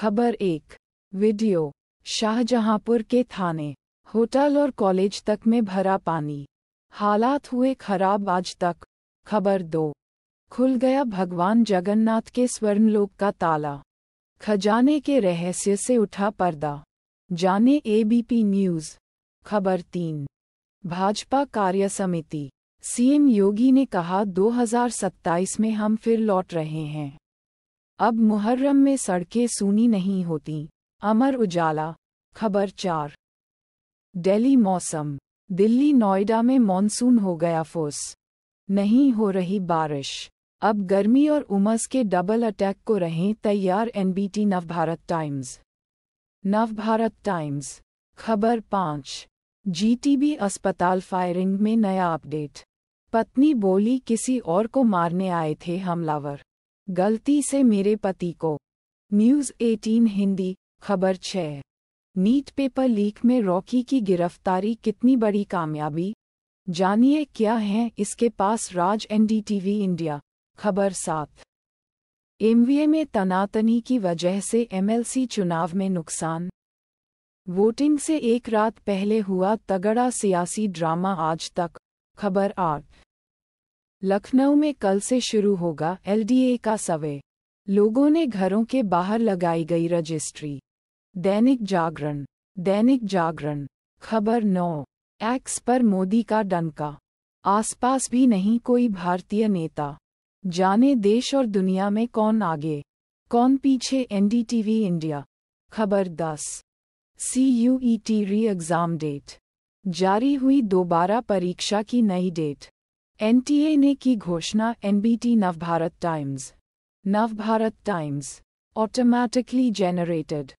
खबर एक वीडियो शाहजहांपुर के थाने होटल और कॉलेज तक में भरा पानी हालात हुए खराब आज तक खबर दो खुल गया भगवान जगन्नाथ के स्वर्णलोक का ताला खजाने के रहस्य से उठा पर्दा जाने एबीपी न्यूज खबर तीन भाजपा कार्य समिति सीएम योगी ने कहा 2027 में हम फिर लौट रहे हैं अब मुहर्रम में सड़कें सूनी नहीं होती अमर उजाला खबर चार दिल्ली मौसम दिल्ली नोएडा में मॉनसून हो गया फुस नहीं हो रही बारिश अब गर्मी और उमस के डबल अटैक को रहें तैयार NBT Navbharat times Navbharat times खबर पाँच जीटीबी अस्पताल फायरिंग में नया अपडेट पत्नी बोली किसी और को मारने आए थे हमलावर गलती से मेरे पति को न्यूज़ 18 हिंदी खबर छः नीट पेपर लीक में रॉकी की गिरफ्तारी कितनी बड़ी कामयाबी जानिए क्या है इसके पास राज एनडीटीवी इंडिया खबर सात एमवीए में तनातनी की वजह से एमएलसी चुनाव में नुकसान वोटिंग से एक रात पहले हुआ तगड़ा सियासी ड्रामा आज तक खबर आठ लखनऊ में कल से शुरू होगा एलडीए का सवे लोगों ने घरों के बाहर लगाई गई रजिस्ट्री दैनिक जागरण दैनिक जागरण खबर नौ एक्स पर मोदी का डंका आसपास भी नहीं कोई भारतीय नेता जाने देश और दुनिया में कौन आगे कौन पीछे एनडीटीवी इंडिया खबर दस C U E T re exam date जारी हुई दोबारा परीक्षा की नई डेट एनटीए ने की घोषणा NBT Navbharat times Navbharat Times automatically generated